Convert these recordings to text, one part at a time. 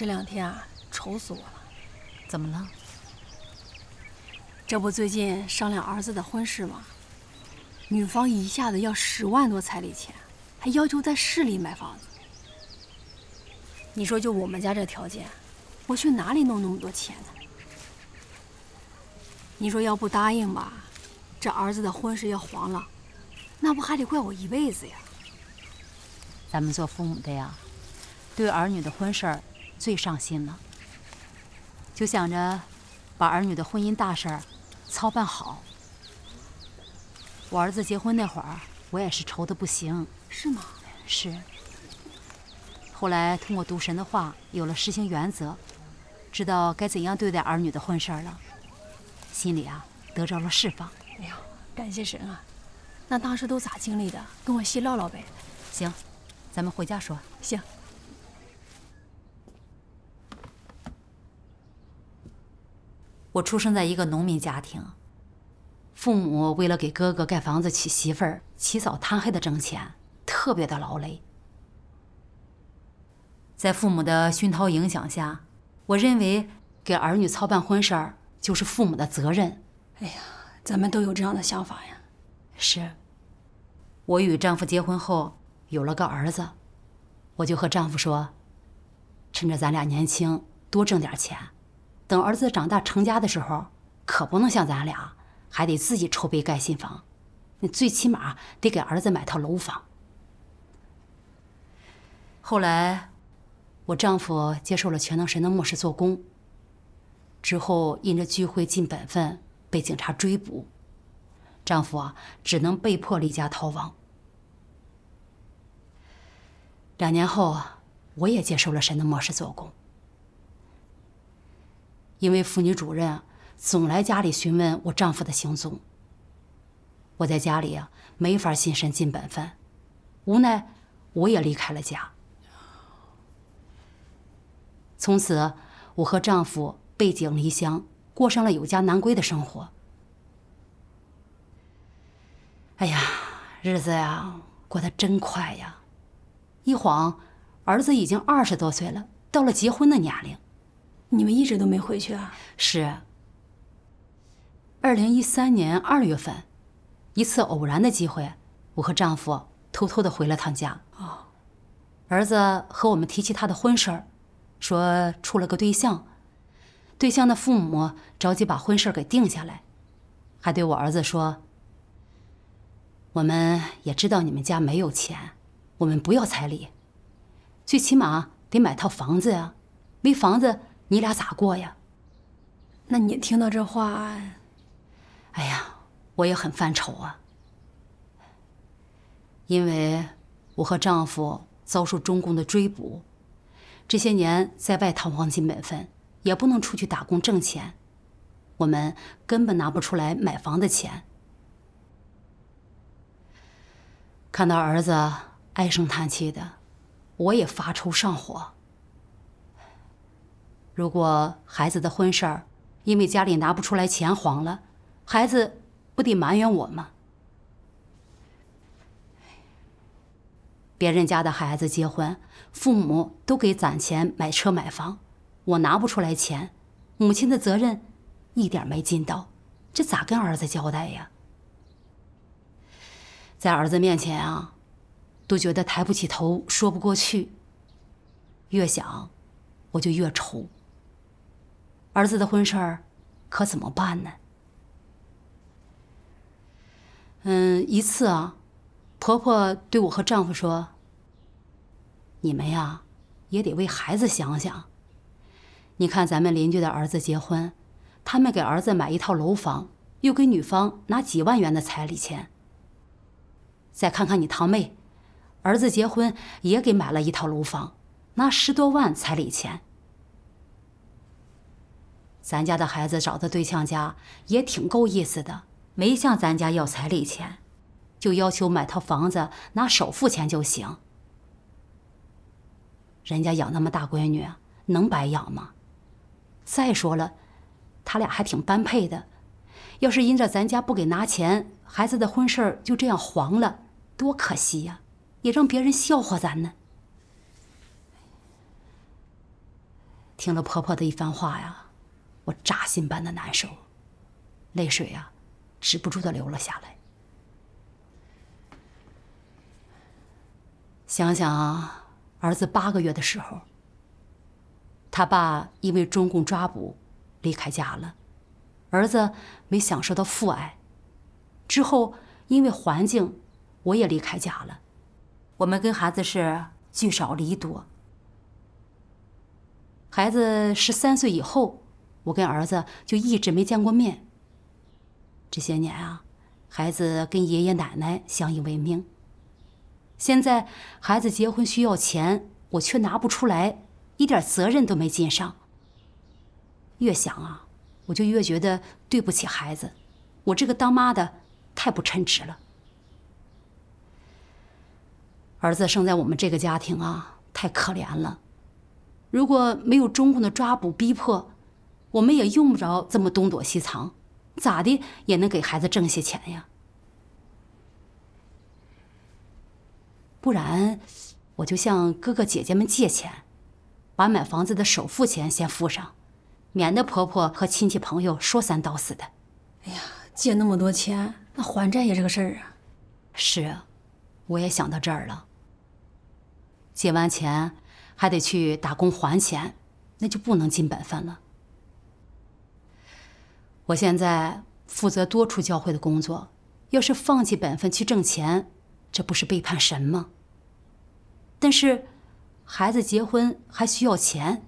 这两天啊，愁死我了。怎么了？这不最近商量儿子的婚事吗？女方一下子要十万多彩礼钱，还要求在市里买房子。你说就我们家这条件，我去哪里弄那么多钱呢？你说要不答应吧，这儿子的婚事要黄了，那不还得怪我一辈子呀？咱们做父母的呀，对儿女的婚事儿。最上心了，就想着把儿女的婚姻大事操办好。我儿子结婚那会儿，我也是愁得不行。是吗？是。后来通过读神的话，有了实行原则，知道该怎样对待儿女的婚事了，心里啊得着了释放。哎呦，感谢神啊！那当时都咋经历的？跟我细唠唠呗。行，咱们回家说。行。我出生在一个农民家庭，父母为了给哥哥盖房子、娶媳妇儿，起早贪黑的挣钱，特别的劳累。在父母的熏陶影响下，我认为给儿女操办婚事儿就是父母的责任。哎呀，咱们都有这样的想法呀。是，我与丈夫结婚后有了个儿子，我就和丈夫说，趁着咱俩年轻，多挣点钱。等儿子长大成家的时候，可不能像咱俩，还得自己筹备盖新房，你最起码得给儿子买套楼房。后来，我丈夫接受了全能神的末世做工，之后因着聚会尽本分被警察追捕，丈夫啊只能被迫离家逃亡。两年后，我也接受了神的末世做工。因为妇女主任总来家里询问我丈夫的行踪，我在家里啊没法尽神尽本分，无奈我也离开了家。从此，我和丈夫背井离乡，过上了有家难归的生活。哎呀，日子呀过得真快呀！一晃，儿子已经二十多岁了，到了结婚的年龄。你们一直都没回去啊？是。二零一三年二月份，一次偶然的机会，我和丈夫偷偷的回了趟家。哦，儿子和我们提起他的婚事儿，说处了个对象，对象的父母着急把婚事给定下来，还对我儿子说：“我们也知道你们家没有钱，我们不要彩礼，最起码得买套房子呀，没房子。”你俩咋过呀？那你听到这话，哎呀，我也很犯愁啊。因为我和丈夫遭受中共的追捕，这些年在外淘黄金本分，也不能出去打工挣钱，我们根本拿不出来买房的钱。看到儿子唉声叹气的，我也发愁上火。如果孩子的婚事儿因为家里拿不出来钱黄了，孩子不得埋怨我吗？别人家的孩子结婚，父母都给攒钱买车买房，我拿不出来钱，母亲的责任一点没尽到，这咋跟儿子交代呀？在儿子面前啊，都觉得抬不起头，说不过去。越想，我就越愁。儿子的婚事儿可怎么办呢？嗯，一次啊，婆婆对我和丈夫说：“你们呀，也得为孩子想想。你看咱们邻居的儿子结婚，他们给儿子买一套楼房，又给女方拿几万元的彩礼钱。再看看你堂妹，儿子结婚也给买了一套楼房，拿十多万彩礼钱。”咱家的孩子找的对象家也挺够意思的，没向咱家要彩礼钱，就要求买套房子拿首付钱就行。人家养那么大闺女，能白养吗？再说了，他俩还挺般配的。要是因着咱家不给拿钱，孩子的婚事就这样黄了，多可惜呀！也让别人笑话咱呢。听了婆婆的一番话呀。我扎心般的难受，泪水啊，止不住的流了下来。想想儿子八个月的时候，他爸因为中共抓捕，离开家了，儿子没享受到父爱。之后因为环境，我也离开家了，我们跟孩子是聚少离多。孩子十三岁以后。我跟儿子就一直没见过面。这些年啊，孩子跟爷爷奶奶相依为命。现在孩子结婚需要钱，我却拿不出来，一点责任都没尽上。越想啊，我就越觉得对不起孩子，我这个当妈的太不称职了。儿子生在我们这个家庭啊，太可怜了。如果没有中共的抓捕逼迫。我们也用不着这么东躲西藏，咋的也能给孩子挣些钱呀？不然，我就向哥哥姐姐们借钱，把买房子的首付钱先付上，免得婆婆和亲戚朋友说三道四的。哎呀，借那么多钱，那还债也是个事儿啊。是啊，我也想到这儿了。借完钱还得去打工还钱，那就不能尽本分了。我现在负责多处教会的工作，要是放弃本分去挣钱，这不是背叛神吗？但是，孩子结婚还需要钱，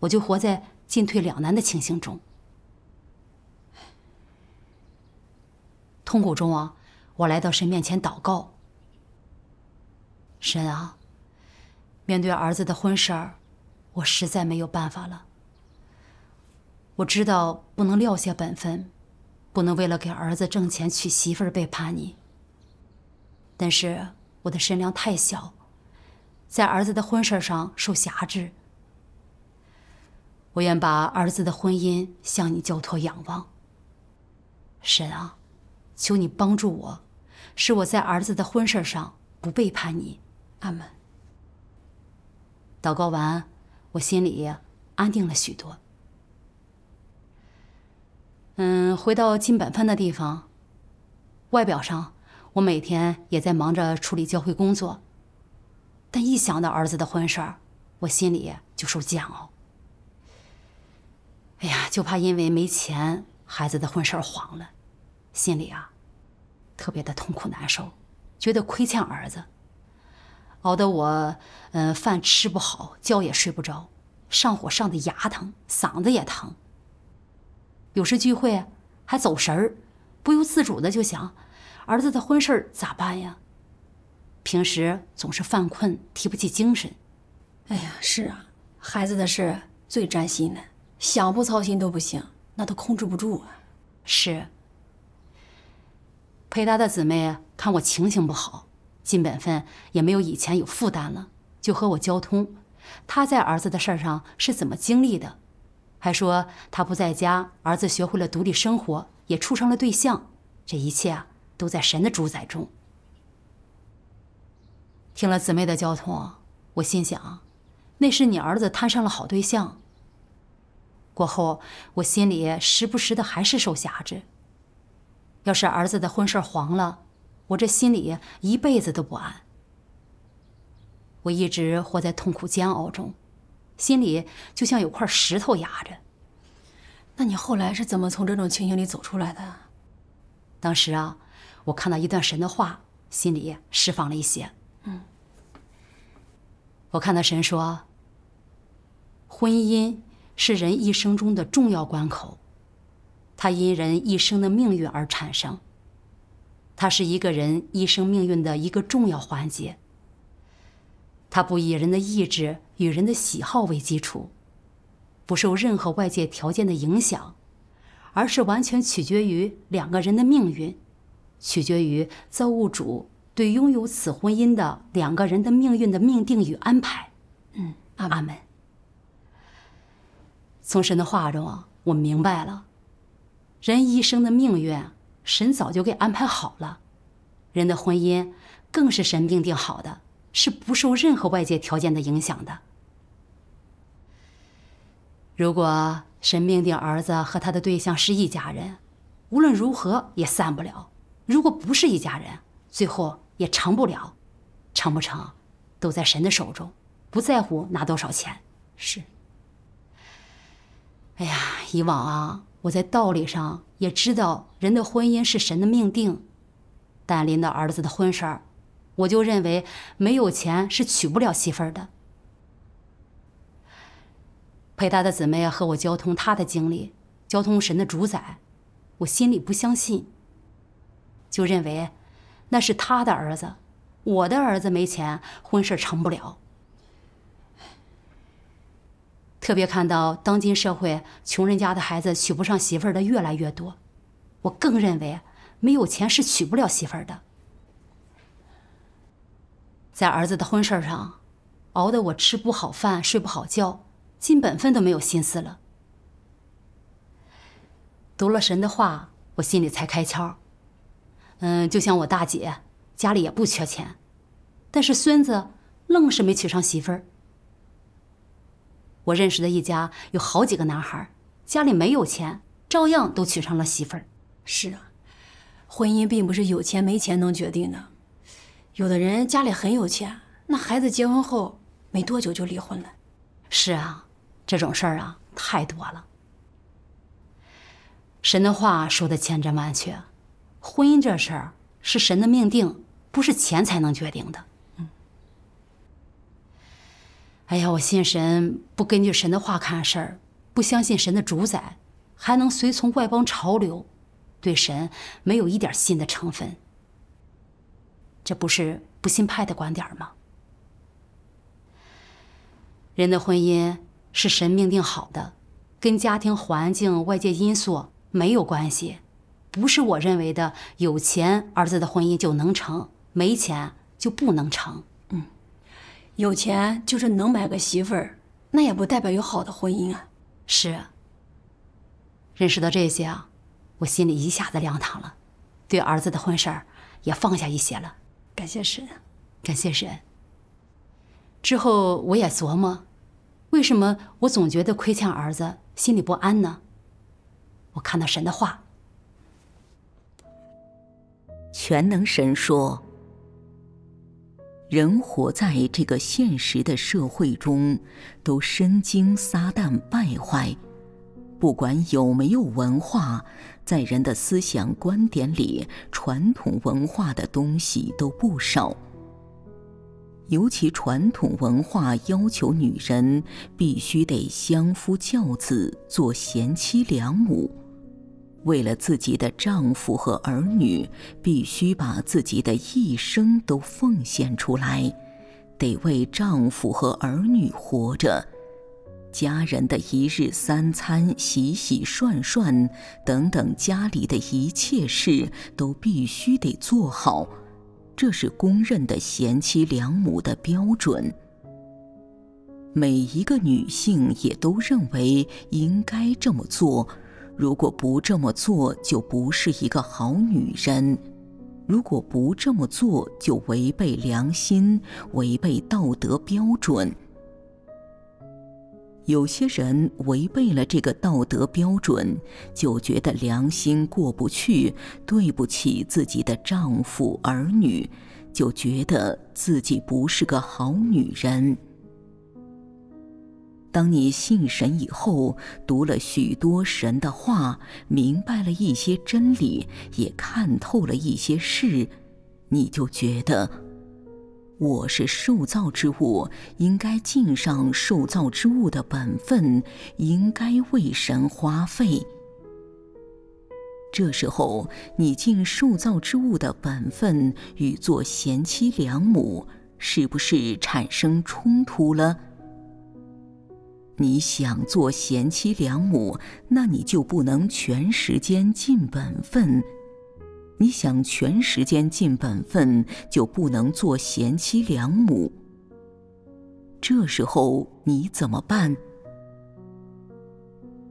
我就活在进退两难的情形中。痛苦中啊，我来到神面前祷告。神啊，面对儿子的婚事儿，我实在没有办法了。我知道不能撂下本分，不能为了给儿子挣钱娶媳妇儿背叛你。但是我的身量太小，在儿子的婚事上受辖制，我愿把儿子的婚姻向你交托仰望。神啊，求你帮助我，使我在儿子的婚事上不背叛你。阿门。祷告完，我心里安定了许多。嗯，回到尽本分的地方，外表上我每天也在忙着处理教会工作，但一想到儿子的婚事儿，我心里就受煎熬。哎呀，就怕因为没钱，孩子的婚事儿黄了，心里啊特别的痛苦难受，觉得亏欠儿子，熬得我嗯饭吃不好，觉也睡不着，上火上的牙疼，嗓子也疼。有时聚会还走神儿，不由自主的就想，儿子的婚事咋办呀？平时总是犯困，提不起精神。哎呀，是啊，孩子的事最占心了，想不操心都不行，那都控制不住啊。是。陪大的姊妹看我情形不好，尽本分也没有以前有负担了，就和我交通，她在儿子的事儿上是怎么经历的？还说他不在家，儿子学会了独立生活，也处上了对象。这一切啊，都在神的主宰中。听了姊妹的交通，我心想，那是你儿子摊上了好对象。过后，我心里时不时的还是受夹制。要是儿子的婚事黄了，我这心里一辈子都不安。我一直活在痛苦煎熬中。心里就像有块石头压着。那你后来是怎么从这种情形里走出来的？当时啊，我看到一段神的话，心里释放了一些。嗯。我看到神说：“婚姻是人一生中的重要关口，它因人一生的命运而产生，它是一个人一生命运的一个重要环节。它不以人的意志。”与人的喜好为基础，不受任何外界条件的影响，而是完全取决于两个人的命运，取决于造物主对拥有此婚姻的两个人的命运的命定与安排。嗯，阿门。从神的话中，我明白了，人一生的命运，神早就给安排好了；人的婚姻，更是神命定好的。是不受任何外界条件的影响的。如果神命定儿子和他的对象是一家人，无论如何也散不了；如果不是一家人，最后也成不了。成不成，都在神的手中，不在乎拿多少钱。是。哎呀，以往啊，我在道理上也知道人的婚姻是神的命定，但临到儿子的婚事儿。我就认为没有钱是娶不了媳妇的。陪他的姊妹和我交通他的经历，交通神的主宰，我心里不相信。就认为那是他的儿子，我的儿子没钱，婚事成不了。特别看到当今社会穷人家的孩子娶不上媳妇的越来越多，我更认为没有钱是娶不了媳妇的。在儿子的婚事上，熬得我吃不好饭、睡不好觉，尽本分都没有心思了。读了神的话，我心里才开窍。嗯，就像我大姐，家里也不缺钱，但是孙子愣是没娶上媳妇儿。我认识的一家有好几个男孩，家里没有钱，照样都娶上了媳妇儿。是啊，婚姻并不是有钱没钱能决定的。有的人家里很有钱，那孩子结婚后没多久就离婚了。是啊，这种事儿啊太多了。神的话说的千真万确，婚姻这事儿是神的命定，不是钱才能决定的。嗯。哎呀，我信神，不根据神的话看事儿，不相信神的主宰，还能随从外邦潮流，对神没有一点信的成分。这不是不信派的观点吗？人的婚姻是神命定好的，跟家庭环境、外界因素没有关系。不是我认为的，有钱儿子的婚姻就能成，没钱就不能成。嗯，有钱就是能买个媳妇儿，那也不代表有好的婚姻啊。是。认识到这些啊，我心里一下子凉堂了，对儿子的婚事儿也放下一些了。感谢神，感谢神。之后我也琢磨，为什么我总觉得亏欠儿子，心里不安呢？我看到神的话，全能神说：人活在这个现实的社会中，都身经撒旦败坏，不管有没有文化。在人的思想观点里，传统文化的东西都不少。尤其传统文化要求女人必须得相夫教子，做贤妻良母，为了自己的丈夫和儿女，必须把自己的一生都奉献出来，得为丈夫和儿女活着。家人的一日三餐、洗洗涮涮等等，家里的一切事都必须得做好，这是公认的贤妻良母的标准。每一个女性也都认为应该这么做，如果不这么做，就不是一个好女人；如果不这么做，就违背良心，违背道德标准。有些人违背了这个道德标准，就觉得良心过不去，对不起自己的丈夫儿女，就觉得自己不是个好女人。当你信神以后，读了许多神的话，明白了一些真理，也看透了一些事，你就觉得。我是受造之物，应该尽上受造之物的本分，应该为神花费。这时候，你尽受造之物的本分与做贤妻良母，是不是产生冲突了？你想做贤妻良母，那你就不能全时间尽本分。你想全时间尽本分，就不能做贤妻良母。这时候你怎么办？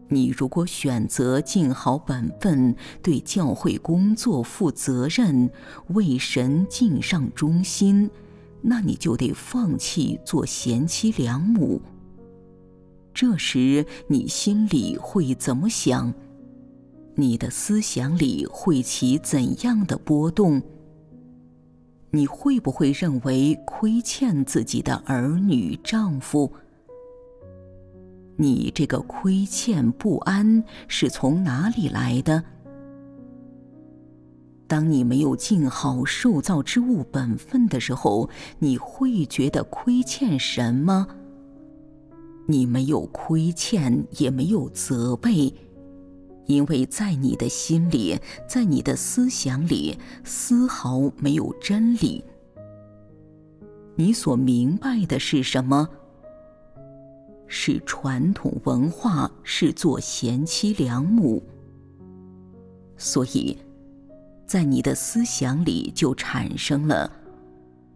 你如果选择尽好本分，对教会工作负责任，为神尽上忠心，那你就得放弃做贤妻良母。这时你心里会怎么想？你的思想里会起怎样的波动？你会不会认为亏欠自己的儿女、丈夫？你这个亏欠不安是从哪里来的？当你没有尽好受造之物本分的时候，你会觉得亏欠什么？你没有亏欠，也没有责备。因为在你的心里，在你的思想里，丝毫没有真理。你所明白的是什么？是传统文化，是做贤妻良母。所以，在你的思想里就产生了：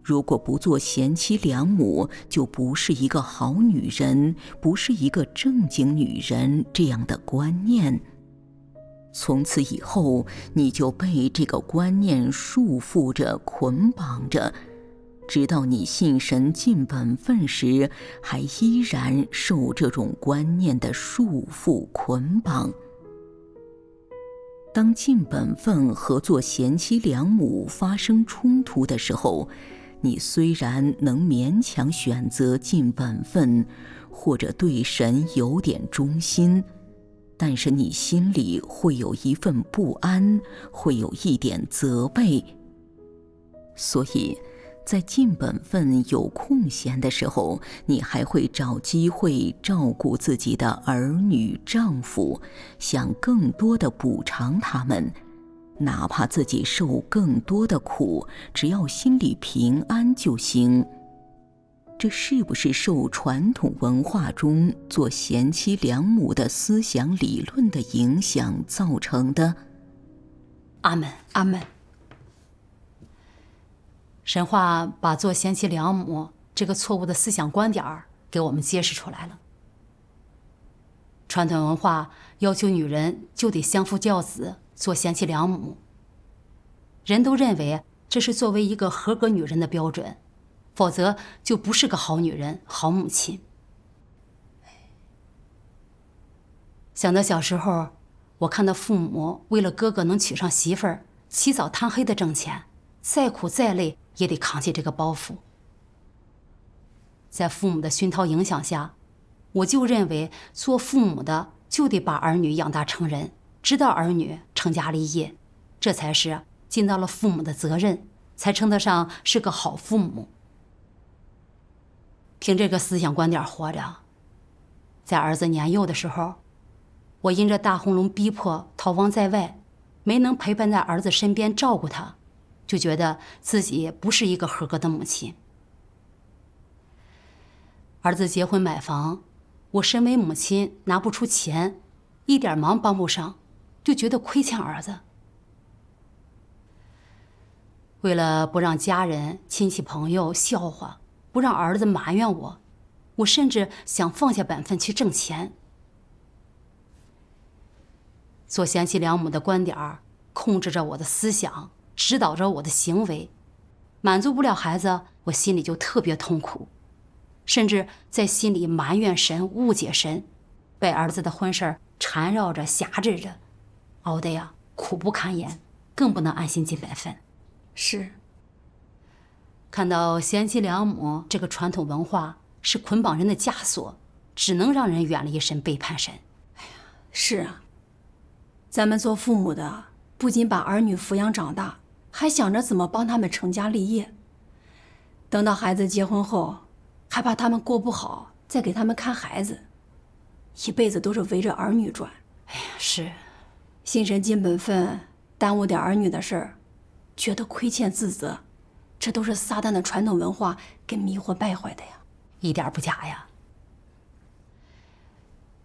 如果不做贤妻良母，就不是一个好女人，不是一个正经女人这样的观念。从此以后，你就被这个观念束缚着、捆绑着，直到你信神尽本分时，还依然受这种观念的束缚捆绑。当尽本分和做贤妻良母发生冲突的时候，你虽然能勉强选择尽本分，或者对神有点忠心。但是你心里会有一份不安，会有一点责备。所以，在尽本分有空闲的时候，你还会找机会照顾自己的儿女、丈夫，想更多的补偿他们，哪怕自己受更多的苦，只要心里平安就行。这是不是受传统文化中做贤妻良母的思想理论的影响造成的？阿门阿门。神话把做贤妻良母这个错误的思想观点给我们揭示出来了。传统文化要求女人就得相夫教子，做贤妻良母。人都认为这是作为一个合格女人的标准。否则就不是个好女人、好母亲。想到小时候，我看到父母为了哥哥能娶上媳妇儿，起早贪黑的挣钱，再苦再累也得扛起这个包袱。在父母的熏陶影响下，我就认为做父母的就得把儿女养大成人，直到儿女成家立业，这才是尽到了父母的责任，才称得上是个好父母。凭这个思想观点活着，在儿子年幼的时候，我因着大红龙逼迫逃亡在外，没能陪伴在儿子身边照顾他，就觉得自己不是一个合格的母亲。儿子结婚买房，我身为母亲拿不出钱，一点忙帮不上，就觉得亏欠儿子。为了不让家人、亲戚、朋友笑话。不让儿子埋怨我，我甚至想放下本分去挣钱。做贤妻良母的观点控制着我的思想，指导着我的行为，满足不了孩子，我心里就特别痛苦，甚至在心里埋怨神、误解神，被儿子的婚事缠绕着、挟制着，熬得呀苦不堪言，更不能安心尽本分。是。看到“贤妻良母”这个传统文化是捆绑人的枷锁，只能让人远离一身、背叛神。哎呀，是啊，咱们做父母的不仅把儿女抚养长大，还想着怎么帮他们成家立业。等到孩子结婚后，还怕他们过不好，再给他们看孩子，一辈子都是围着儿女转。哎呀，是，心神尽本分，耽误点儿女的事儿，觉得亏欠、自责。这都是撒旦的传统文化给迷惑败坏的呀，一点不假呀。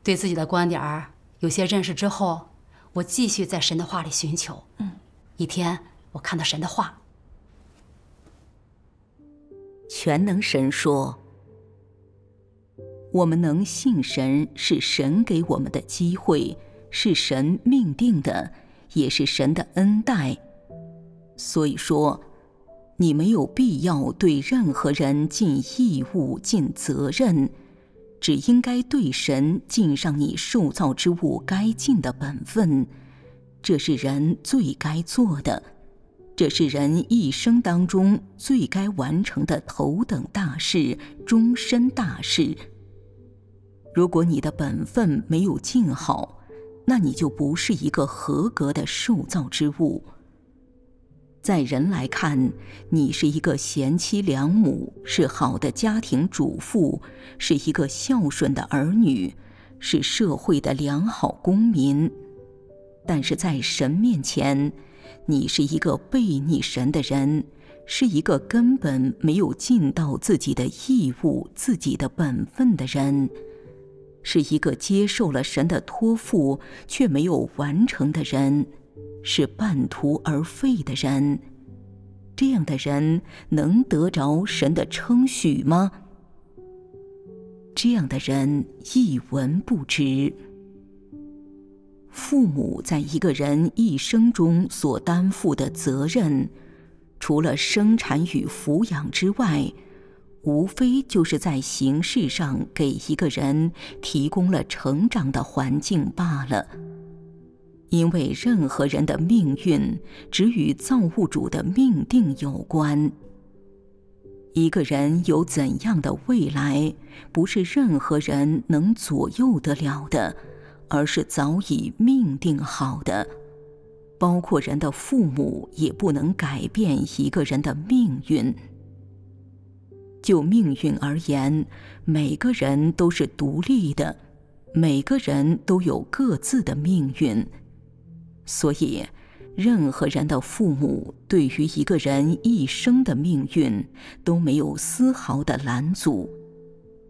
对自己的观点有些认识之后，我继续在神的话里寻求。一天，我看到神的话，全能神说：“我们能信神是神给我们的机会，是神命定的，也是神的恩待。所以说。”你没有必要对任何人尽义务、尽责任，只应该对神尽上你受造之物该尽的本分。这是人最该做的，这是人一生当中最该完成的头等大事、终身大事。如果你的本分没有尽好，那你就不是一个合格的受造之物。在人来看，你是一个贤妻良母，是好的家庭主妇，是一个孝顺的儿女，是社会的良好公民。但是在神面前，你是一个背逆神的人，是一个根本没有尽到自己的义务、自己的本分的人，是一个接受了神的托付却没有完成的人。是半途而废的人，这样的人能得着神的称许吗？这样的人一文不值。父母在一个人一生中所担负的责任，除了生产与抚养之外，无非就是在形式上给一个人提供了成长的环境罢了。因为任何人的命运只与造物主的命定有关。一个人有怎样的未来，不是任何人能左右得了的，而是早已命定好的。包括人的父母也不能改变一个人的命运。就命运而言，每个人都是独立的，每个人都有各自的命运。所以，任何人的父母对于一个人一生的命运都没有丝毫的拦阻，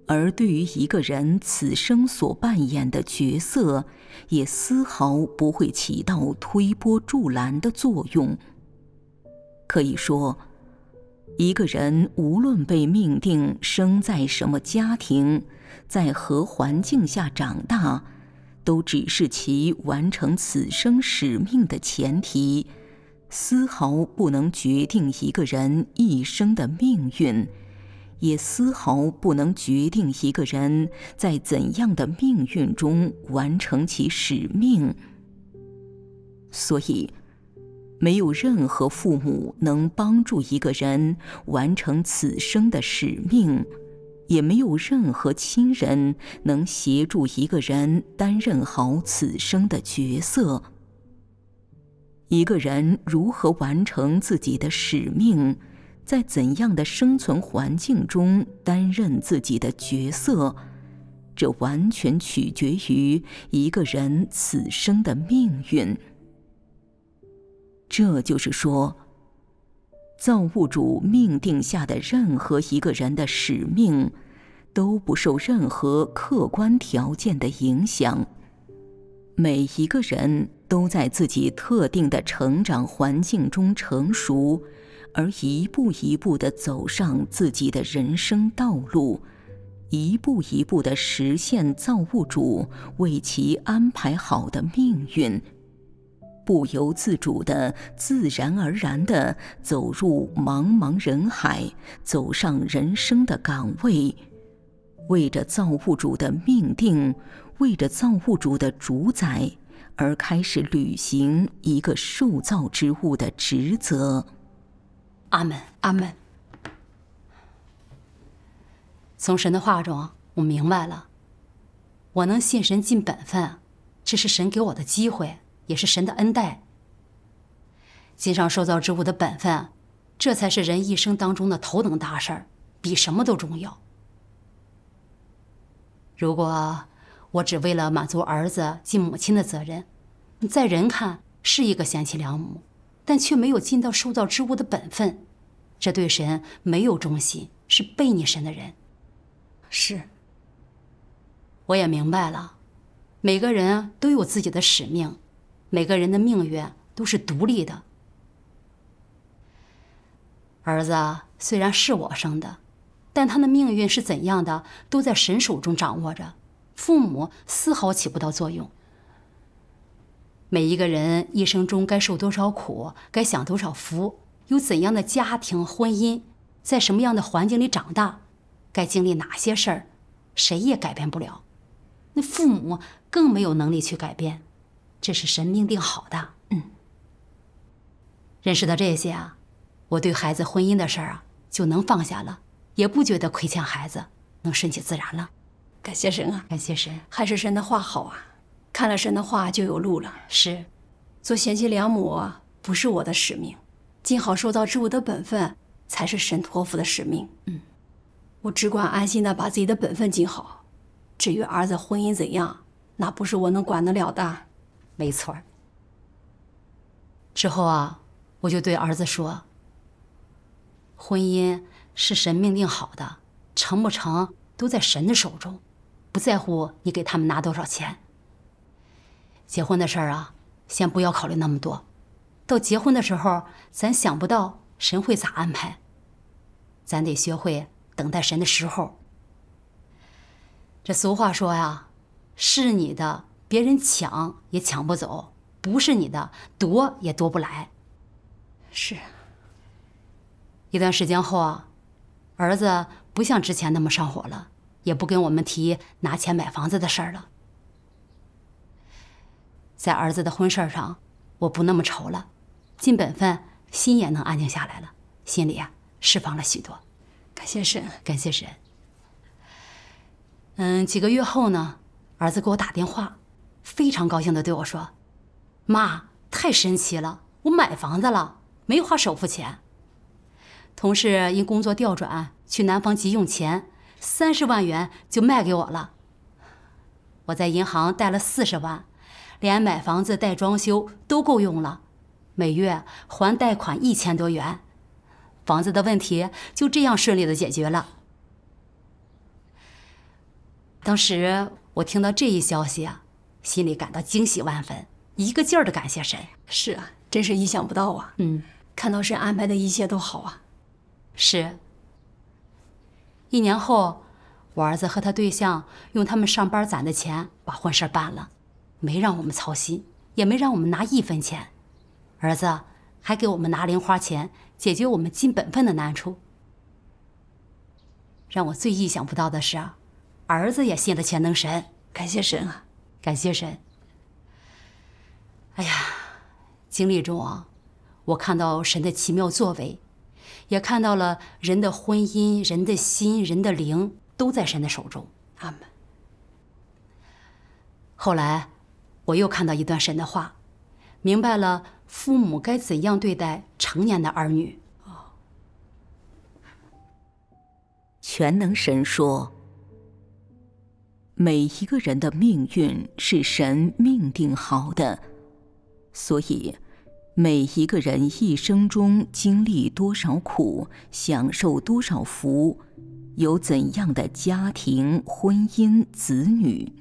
而对于一个人此生所扮演的角色，也丝毫不会起到推波助澜的作用。可以说，一个人无论被命定生在什么家庭，在何环境下长大。都只是其完成此生使命的前提，丝毫不能决定一个人一生的命运，也丝毫不能决定一个人在怎样的命运中完成其使命。所以，没有任何父母能帮助一个人完成此生的使命。也没有任何亲人能协助一个人担任好此生的角色。一个人如何完成自己的使命，在怎样的生存环境中担任自己的角色，这完全取决于一个人此生的命运。这就是说，造物主命定下的任何一个人的使命。都不受任何客观条件的影响。每一个人都在自己特定的成长环境中成熟，而一步一步的走上自己的人生道路，一步一步的实现造物主为其安排好的命运，不由自主的、自然而然的走入茫茫人海，走上人生的岗位。为着造物主的命定，为着造物主的主宰，而开始履行一个受造之物的职责。阿门，阿门。从神的话中，我明白了，我能信神尽本分，这是神给我的机会，也是神的恩待。尽上受造之物的本分，这才是人一生当中的头等大事儿，比什么都重要。如果我只为了满足儿子尽母亲的责任，在人看是一个贤妻良母，但却没有尽到受造之物的本分，这对神没有忠心，是悖逆神的人。是。我也明白了，每个人都有自己的使命，每个人的命运都是独立的。儿子虽然是我生的。但他的命运是怎样的，都在神手中掌握着，父母丝毫起不到作用。每一个人一生中该受多少苦，该享多少福，有怎样的家庭、婚姻，在什么样的环境里长大，该经历哪些事儿，谁也改变不了。那父母更没有能力去改变，这是神命定好的。嗯，认识到这些啊，我对孩子婚姻的事儿啊就能放下了。也不觉得亏欠孩子，能顺其自然了。感谢神啊！感谢神，还是神的话好啊！看了神的话就有路了。是，做贤妻良母不是我的使命，尽好受到之物的本分才是神托付的使命。嗯，我只管安心的把自己的本分尽好。至于儿子婚姻怎样，那不是我能管得了的。没错儿。之后啊，我就对儿子说，婚姻。是神命定好的，成不成都在神的手中，不在乎你给他们拿多少钱。结婚的事儿啊，先不要考虑那么多，到结婚的时候，咱想不到神会咋安排，咱得学会等待神的时候。这俗话说呀，是你的别人抢也抢不走，不是你的夺也夺不来。是啊，一段时间后啊。儿子不像之前那么上火了，也不跟我们提拿钱买房子的事儿了。在儿子的婚事上，我不那么愁了，尽本分，心也能安静下来了，心里啊释放了许多。感谢神，感谢神。嗯，几个月后呢，儿子给我打电话，非常高兴的对我说：“妈，太神奇了，我买房子了，没花首付钱。”同事因工作调转去南方急用钱，三十万元就卖给我了。我在银行贷了四十万，连买房子带装修都够用了，每月还贷款一千多元，房子的问题就这样顺利的解决了。当时我听到这一消息啊，心里感到惊喜万分，一个劲儿的感谢神。是啊，真是意想不到啊！嗯，看到神安排的一切都好啊。是。一年后，我儿子和他对象用他们上班攒的钱把婚事办了，没让我们操心，也没让我们拿一分钱，儿子还给我们拿零花钱解决我们尽本分的难处。让我最意想不到的是，儿子也信了全能神，感谢神啊，感谢神。哎呀，经历中啊，我看到神的奇妙作为。也看到了人的婚姻、人的心、人的灵都在神的手中。阿门。后来，我又看到一段神的话，明白了父母该怎样对待成年的儿女。全能神说：“每一个人的命运是神命定好的，所以。”每一个人一生中经历多少苦，享受多少福，有怎样的家庭、婚姻、子女，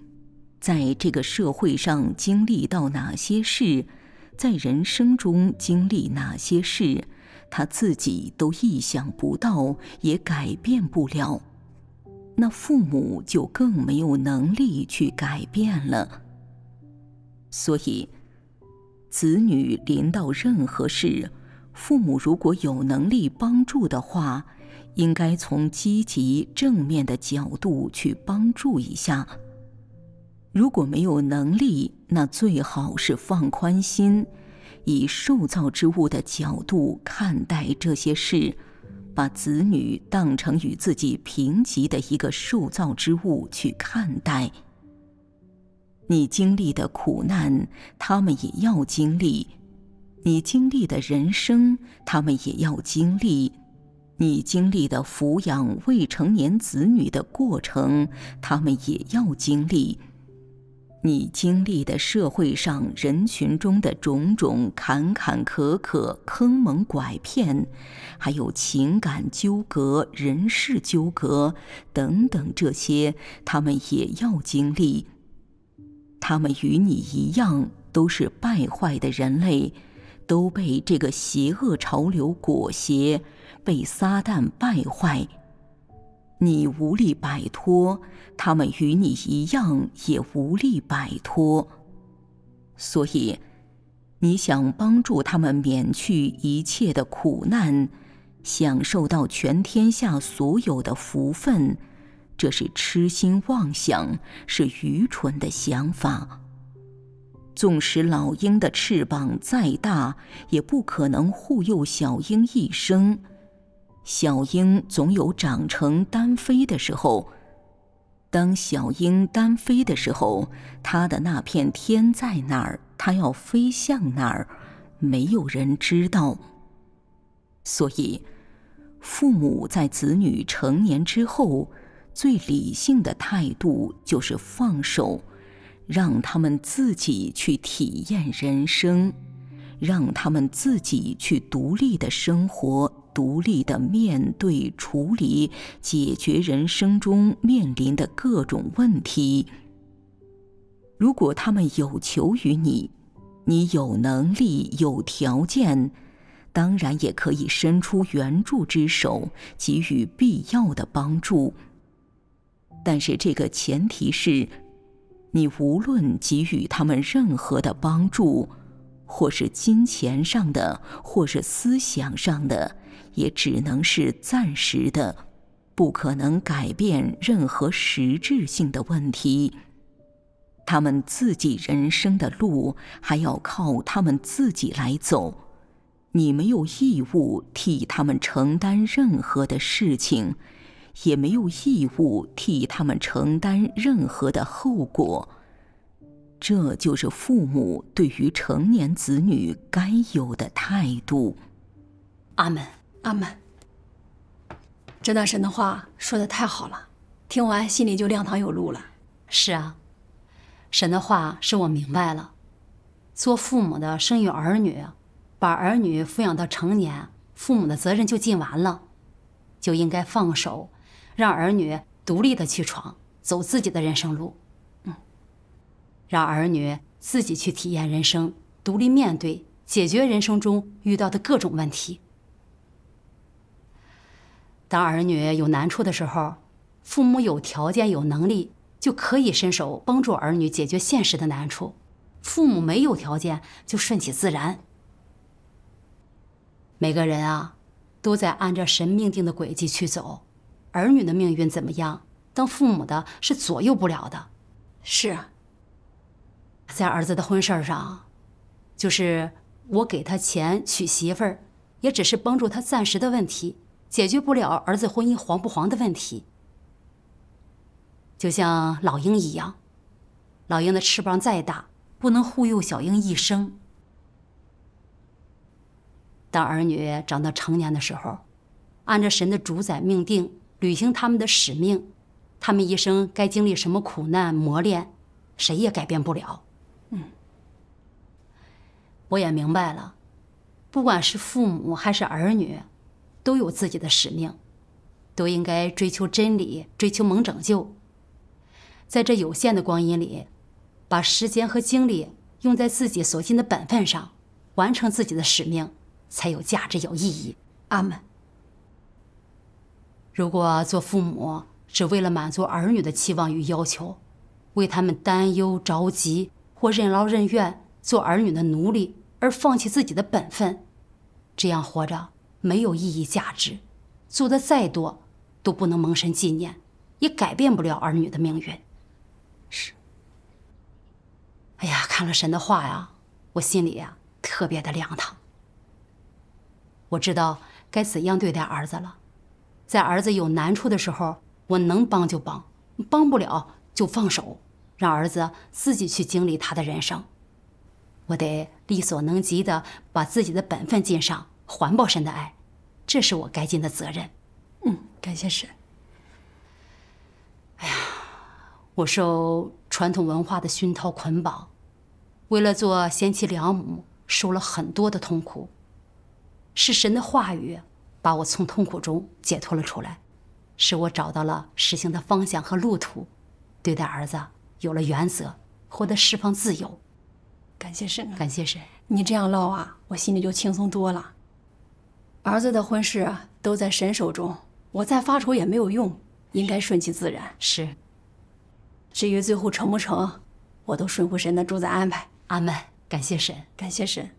在这个社会上经历到哪些事，在人生中经历哪些事，他自己都意想不到，也改变不了。那父母就更没有能力去改变了。所以。子女临到任何事，父母如果有能力帮助的话，应该从积极正面的角度去帮助一下。如果没有能力，那最好是放宽心，以受造之物的角度看待这些事，把子女当成与自己平级的一个受造之物去看待。你经历的苦难，他们也要经历；你经历的人生，他们也要经历；你经历的抚养未成年子女的过程，他们也要经历；你经历的社会上人群中的种种坎坎坷坷、坑蒙拐骗，还有情感纠葛、人事纠葛等等这些，他们也要经历。他们与你一样，都是败坏的人类，都被这个邪恶潮流裹挟，被撒旦败坏。你无力摆脱，他们与你一样也无力摆脱。所以，你想帮助他们免去一切的苦难，享受到全天下所有的福分。这是痴心妄想，是愚蠢的想法。纵使老鹰的翅膀再大，也不可能护佑小鹰一生。小鹰总有长成单飞的时候。当小鹰单飞的时候，它的那片天在哪儿？它要飞向哪儿？没有人知道。所以，父母在子女成年之后。最理性的态度就是放手，让他们自己去体验人生，让他们自己去独立的生活，独立的面对、处理、解决人生中面临的各种问题。如果他们有求于你，你有能力、有条件，当然也可以伸出援助之手，给予必要的帮助。但是，这个前提是，你无论给予他们任何的帮助，或是金钱上的，或是思想上的，也只能是暂时的，不可能改变任何实质性的问题。他们自己人生的路还要靠他们自己来走，你没有义务替他们承担任何的事情。也没有义务替他们承担任何的后果，这就是父母对于成年子女该有的态度。阿门，阿门。这大神的话说的太好了，听完心里就亮堂有路了。是啊，神的话是我明白了，做父母的生育儿女，把儿女抚养到成年，父母的责任就尽完了，就应该放手。让儿女独立的去闯，走自己的人生路。嗯，让儿女自己去体验人生，独立面对、解决人生中遇到的各种问题。当儿女有难处的时候，父母有条件、有能力就可以伸手帮助儿女解决现实的难处；父母没有条件，就顺其自然。每个人啊，都在按照神命定的轨迹去走。儿女的命运怎么样？当父母的是左右不了的。是，在儿子的婚事上，就是我给他钱娶媳妇儿，也只是帮助他暂时的问题，解决不了儿子婚姻黄不黄的问题。就像老鹰一样，老鹰的翅膀再大，不能护佑小鹰一生。当儿女长到成年的时候，按照神的主宰命定。履行他们的使命，他们一生该经历什么苦难磨练，谁也改变不了。嗯，我也明白了，不管是父母还是儿女，都有自己的使命，都应该追求真理，追求蒙拯救。在这有限的光阴里，把时间和精力用在自己所尽的本分上，完成自己的使命，才有价值有意义。阿门。如果做父母只为了满足儿女的期望与要求，为他们担忧着急或任劳任怨做儿女的奴隶而放弃自己的本分，这样活着没有意义价值，做的再多都不能蒙神纪念，也改变不了儿女的命运。是。哎呀，看了神的话呀，我心里呀特别的凉堂。我知道该怎样对待儿子了。在儿子有难处的时候，我能帮就帮，帮不了就放手，让儿子自己去经历他的人生。我得力所能及的把自己的本分尽上，还报神的爱，这是我该尽的责任。嗯，感谢神。哎呀，我受传统文化的熏陶捆绑，为了做贤妻良母，受了很多的痛苦，是神的话语。把我从痛苦中解脱了出来，使我找到了实行的方向和路途，对待儿子有了原则，获得释放自由。感谢神，感谢神。你这样唠啊，我心里就轻松多了。儿子的婚事都在神手中，我再发愁也没有用，应该顺其自然。是。至于最后成不成，我都顺乎神的主宰安排。阿门，感谢神，感谢神。